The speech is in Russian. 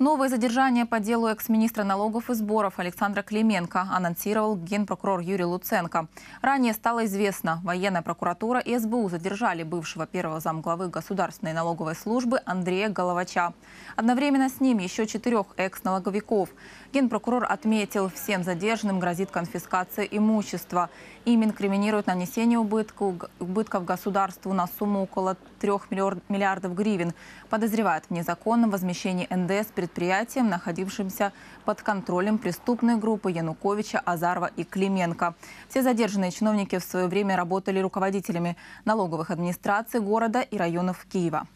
Новое задержание по делу экс-министра налогов и сборов Александра Клименко анонсировал генпрокурор Юрий Луценко. Ранее стало известно, военная прокуратура и СБУ задержали бывшего первого замглавы Государственной налоговой службы Андрея Головача. Одновременно с ним еще четырех экс-налоговиков. Генпрокурор отметил, всем задержанным грозит конфискация имущества. Им инкриминируют нанесение убытков, убытков государству на сумму около 3 миллиардов гривен. Подозревают в незаконном возмещении НДС при предприятиям, находившимся под контролем преступной группы Януковича, Азарова и Клименко. Все задержанные чиновники в свое время работали руководителями налоговых администраций города и районов Киева.